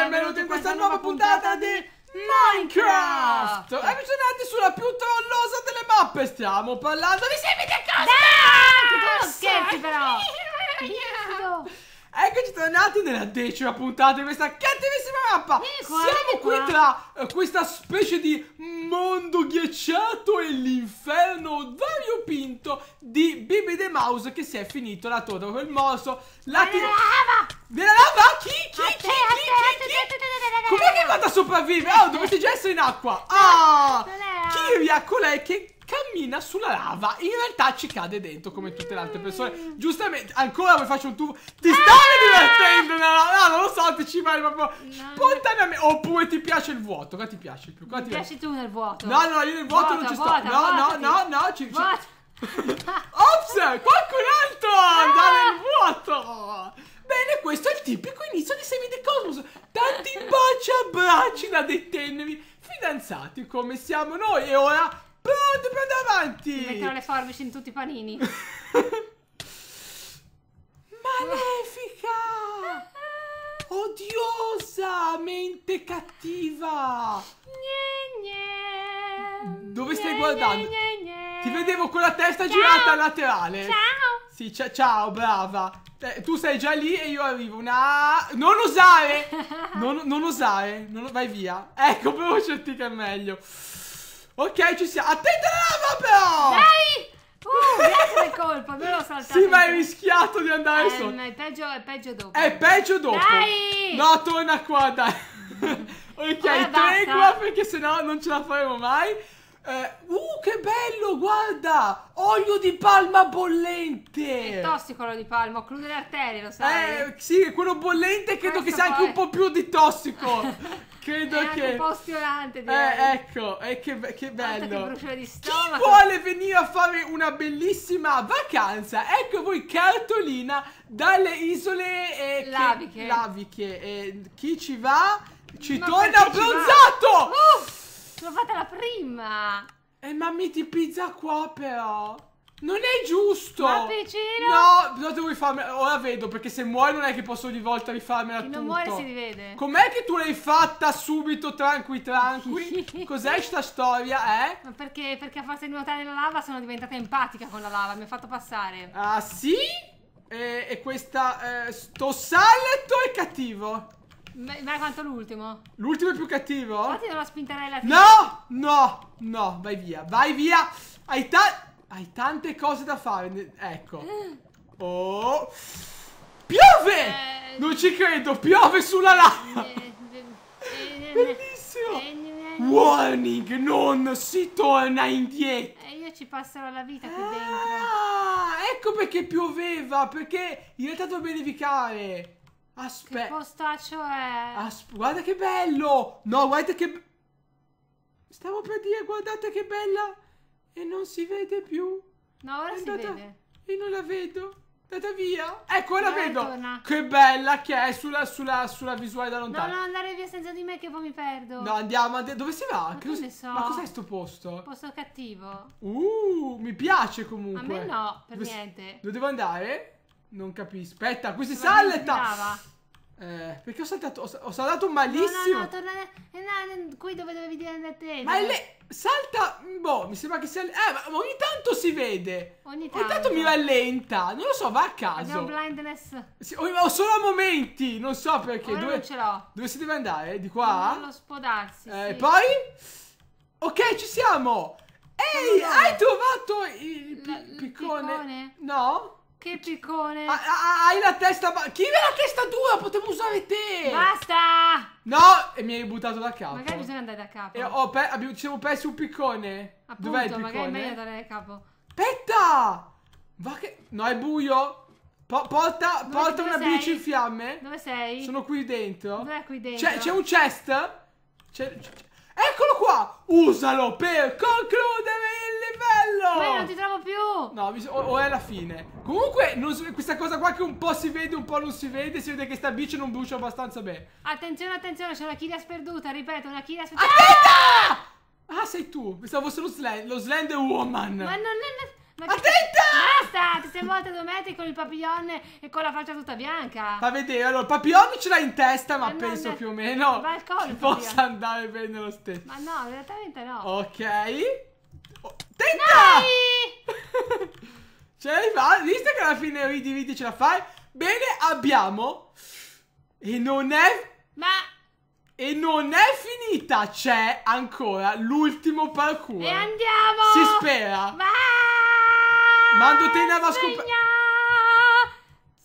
benvenuti in questa nuova puntata di Minecraft! E mi sono Avvicinati sulla più trollosa delle mappe, stiamo parlando di semi che cosa? Non scherzi però! Eccoci tornati nella decima puntata di questa cattivissima mappa! Eh, Siamo eh, qua? qui tra eh, questa specie di mondo ghiacciato e l'inferno variopinto di Bibi the Mouse che si è finito la torta con quel morso. La, la, la lava! Della lava? Chi? Chi? Chi? Chi? Chi? Com'è che vado a sopravvivere? Oh, dovete già essere in acqua. Ah! Kiria, colei che cammina sulla lava. In realtà ci cade dentro come tutte le altre persone. Mm. Giustamente, ancora vi faccio un tuffo. Ti ah! stai divertendo nella lava? Non lo so, ti ci vai proprio spontaneamente. Oppure ti piace il vuoto? Cosa ti piace più? Cosa ti piace tu nel vuoto? No, no, io nel vuoto non ci sto. No, no, no, no, ci Ops! Qualcun altro! Andare ah! nel vuoto! bene, questo è il tipico inizio di Semi the Cosmos. Tanti baci, abbracci da dei teneri fidanzati come siamo noi e ora pronto per andare avanti. mettono le forbici in tutti i panini. Malefica! Odiosa, mente cattiva! Gne, gne. Dove gne, stai guardando? Ti vedevo con la testa ciao. girata laterale. Ciao! Sì, ciao, brava. Cioè, tu sei già lì e io arrivo. Una. Non osare! Non, non osare. Non... Vai via. Ecco, però certi che è meglio. Ok, ci siamo. Attenta la lava, però! Dai! Uh, grazie colpa, me l'ho saltato. Sì, ma hai rischiato di andare eh, sotto. È peggio, è peggio dopo. È peggio dopo. Dai! No, torna qua, dai. ok, tregua perché sennò non ce la faremo mai. Eh, uh, che bello, guarda! Olio di palma bollente! È tossico l'olio di palma, occlude le arterie, lo sai? Eh, sì, quello bollente credo Questo che sia anche è... un po' più di tossico! credo che... È un po' ostinante, eh, direi. Eh, ecco, eh, che, che bello! Che di Chi vuole venire a fare una bellissima vacanza? Ecco voi Cartolina dalle isole... Eh, laviche. Che... laviche. Eh, chi ci va? Ci Ma torna abbronzato! Ci L'ho fatta la prima! E eh, mamma ma metti pizza qua però! Non è giusto! Ma vicino! No, no, devo rifarmela. Ora vedo, perché se muore non è che posso ogni volta rifarmela Chi Se non muore si rivede. Com'è che tu l'hai fatta subito, tranqui tranqui? Cos'è sta storia, eh? Ma perché, perché a forza di nuotare la lava sono diventata empatica con la lava, mi ha fatto passare. Ah, sì? E, e questa... Eh, sto salletto è cattivo. Vai, vai quanto l'ultimo. L'ultimo è più cattivo? Fatti dalla spintarella. No! No! No, vai via, vai via! Hai, ta hai tante cose da fare. Ecco. Oh! Piove! Eh, non ci credo, piove sulla lava! Eh, eh, eh, eh Bellissimo! Warning, non si torna indietro! io ci passerò la vita qui dentro. Ah, ecco perché pioveva, perché in realtà dovevo nevicare. Aspetta. Che postaccio è? Asp guarda che bello! No, guarda che... Stavo per dire, guardate che bella! E non si vede più. No, ora è si andata... vede. E non la vedo. Andata via. Ecco, la vedo. Torna. Che bella che è sulla, sulla, sulla, visuale da lontano. No, no, andare via senza di me che poi mi perdo. No, andiamo. And dove si va? Ma, cosa... so. Ma cos'è sto posto? Posto cattivo. Uh, mi piace comunque. A me no, per dove niente. Dove devo andare? Non capisco. Aspetta, qui si salletta! Eh, perché ho saltato. Ho, saltato malissimo. No, no, no, torna. Eh, no, qui dove dovevi dire andate. Ma è le. Salta. Mm, boh, mi sembra che sia. Eh, ma ogni tanto si vede. Ogni tanto. Ogni tanto mi rallenta. Non lo so, va a caso. Abbiamo blindness. Sì, ho, solo a momenti. Non so perché. Ora dove, non ce l'ho. Dove si deve andare? Di qua? Non lo spodarsi. Eh, sì. poi. Ok, ci siamo. Ehi, hai trovato il piccone? piccone? No? Che piccone! Ah, ah, hai la testa... Ma Chi è la testa tua? Potevo usare te! Basta! No! E mi hai buttato da capo. Magari bisogna andare da capo. E ho pe... abbiamo... ci siamo persi un piccone. Dov'è il piccone? magari è meglio andare da capo. Aspetta! Va che... No, è buio? Po porta, porta una sei? bici in fiamme. Dove sei? Sono qui dentro. Dov'è qui dentro? C'è, un chest. Eccolo qua! Usalo per concludere il livello! Beh, non ti trovo più! No, o, o, è la fine. Comunque, non, questa cosa qua che un po' si vede, un po' non si vede, si vede che sta bici non brucia abbastanza bene. Attenzione, attenzione, c'è una Kiria sperduta, ripeto, una Kiria sperduta. Attenta! Ah, sei tu. Pensavo solo lo, sl lo Slender Woman. Ma non è... Ma Attenta! Che... Basta! Ti sei volta due metri con il papillon e con la faccia tutta bianca. Fa vedere, allora, il papillon ce l'hai in testa, ma, ma eh, penso più o meno. Ma il collo. Possa andare bene lo stesso. Ma no, esattamente no. Ok. Zitta! Dai! Ce l'hai fatta? Ah, visto che alla fine ridi ridi ce la fai? Bene, abbiamo... E non è... Ma... E non è finita, c'è ancora l'ultimo parkour. E andiamo! Si spera. Ma... Mando te a scoprire...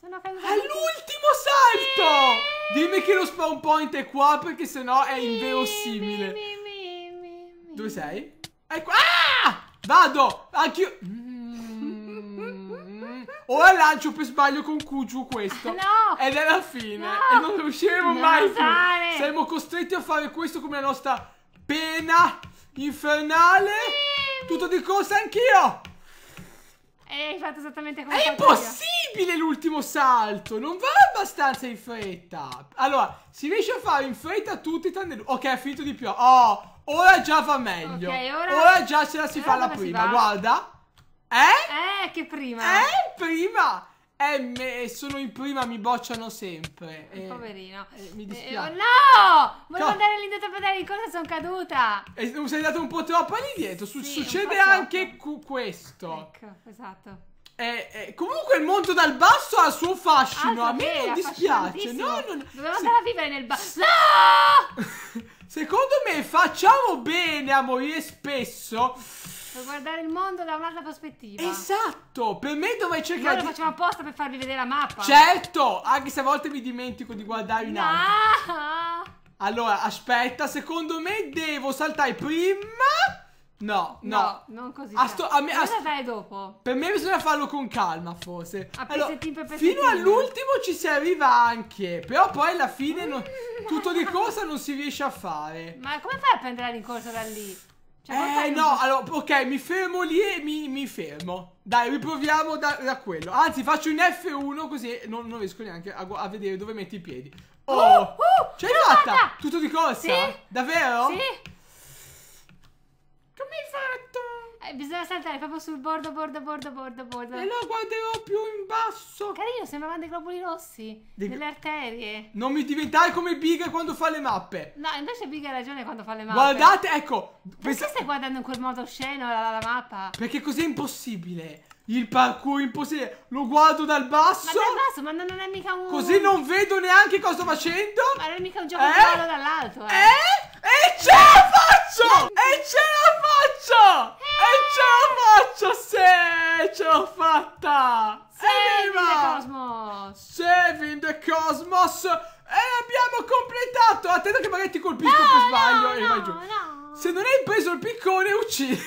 Sono È l'ultimo salto! Mi, Dimmi che lo spawn point è qua perché sennò è inverosimile. Mi, mi, Dove sei? È qua! Ah! Vado! Anch'io... Mm. Ora lancio per sbaglio con Kuju questo. Ah, no! Ed è la fine. No. E non riusciremo non mai più. Saremo costretti a fare questo come la nostra pena infernale. Sì. Tutto di corsa anch'io. E eh, hai fatto esattamente come È impossibile! incredibile l'ultimo salto. Non va abbastanza in fretta. Allora, si riesce a fare in fretta tutti tranne lui. Ok, ha finito di più. Oh, ora già va meglio. Okay, ora... ora... già ce la si allora fa la prima. Guarda. Eh? Eh, che prima. Eh, prima. Eh, sono in prima, mi bocciano sempre. Eh, eh Poverino. Eh, mi eh, dispiace. Eh, no! Volevo no. andare lì dietro per vedere di cosa sono caduta. eh, sei andato un po' troppo lì dietro. Su sì, succede anche questo. Ecco, esatto. Eh, eh, comunque il mondo dal basso ha il suo fascino. Ah, a me non dispiace. No, non... Doveva andare a vivere nel basso. No! Secondo me facciamo bene a morire spesso. Per guardare il mondo da un'altra prospettiva. Esatto, per me dove cercare. Noi di... lo facciamo apposta per farvi vedere la mappa. Certo, anche se a volte mi dimentico di guardare in no! alto. Allora, aspetta, secondo me devo saltare prima. No, no, no, non così. A, sto, a me, a st- dopo. Per me bisogna farlo con calma, forse. A allora, per Fino all'ultimo ci si arriva anche, però poi alla fine non, tutto di corsa non si riesce a fare. Ma come fai a prendere la rincorsa da lì? Cioè, eh no, allora, ok, mi fermo lì e mi, mi fermo. Dai, riproviamo da, da, quello. Anzi, faccio un F1 così non, non riesco neanche a, a, vedere dove metti i piedi. Oh, uh, uh, ce l'hai fatta? Tutto di corsa? Sì. Davvero? Sì. Eh, bisogna saltare proprio sul bordo, bordo, bordo, bordo, bordo. E lo guarderò più in basso. Carino, sembrano dei globuli rossi. De... Delle arterie. Non mi diventare come Big quando fa le mappe. No, invece Big ha ragione quando fa le mappe. Guardate, ecco. Perché pensa... stai guardando in quel modo sceno la, la mappa? Perché così è impossibile. Il parkour impossibile. Lo guardo dal basso. Ma dal basso, ma non è mica un. Così non vedo neanche cosa sto facendo. Ma non è mica un gioco eh? guardo dall'alto, eh. Eh? E ce la faccio! E ce la faccio! faccio se ce l'ho fatta! Save the Cosmos! Save in the Cosmos! E abbiamo completato! Attenta che magari ti colpisco no, per sbaglio no, e vai no, giù. No. Se non hai preso il piccone uccidi.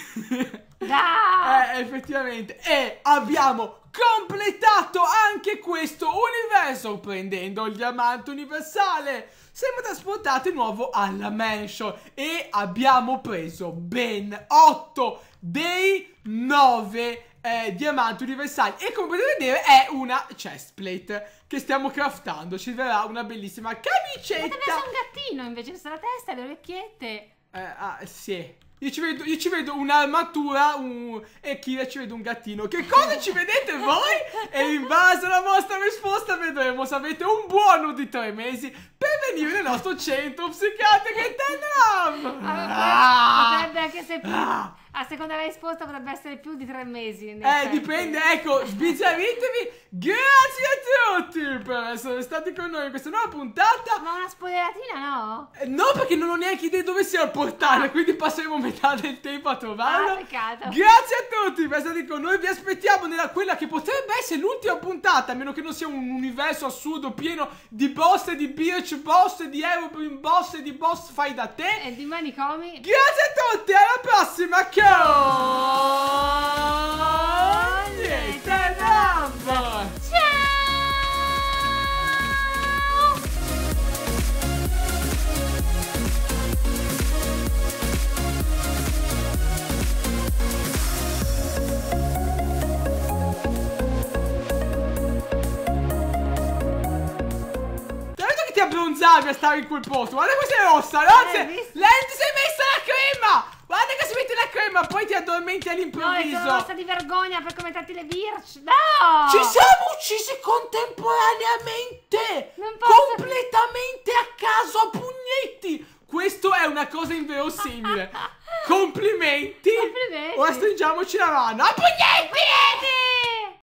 No. eh, effettivamente. E abbiamo completato anche questo universo prendendo il diamante universale. Siamo trasportati di nuovo alla mansion e abbiamo preso ben 8 dei 9 eh, diamanti universali E come potete vedere è una chestplate che stiamo craftando Ci verrà una bellissima camicetta Potrebbe essere un gattino invece sulla testa e le orecchiette eh, Ah, sì io ci vedo, vedo un'armatura un... e Kira ci vede un gattino. Che cosa ci vedete voi? E in base alla vostra risposta vedremo se avete un buono di tre mesi per venire nel nostro centro psichiatrico Eternam. Ah, potrebbe anche se... Ah a seconda della risposta potrebbe essere più di tre mesi. Eh, tempi. dipende, ecco, sbizzarritevi. Grazie a tutti per essere stati con noi in questa nuova puntata. Ma una spoileratina no? Eh, no, perché non ho neanche idea dove sia il portale, ah. quindi passeremo metà del tempo a trovarlo. Ah, peccato. Grazie a tutti per essere stati con noi, vi aspettiamo nella quella che potrebbe essere l'ultima puntata, a meno che non sia un universo assurdo pieno di boss, e di birch boss, e di Aeroplane boss, e di boss fai da te. E di manicomi. Grazie a tutti, alla prossima. John e Tanamba! Ciao! Ti che ti abbronzavi a stare in quel posto Guarda queste ossa L'anzi Lenti sei messa ma poi ti addormenti all'improvviso. No, sono rossa di vergogna per come tratti le birch. No! Ci siamo uccisi contemporaneamente! Non posso... Completamente a caso a pugnetti! Questo è una cosa inverosimile. Complimenti! Complimenti! Ora stringiamoci la mano. A pugnetti! A pugnetti!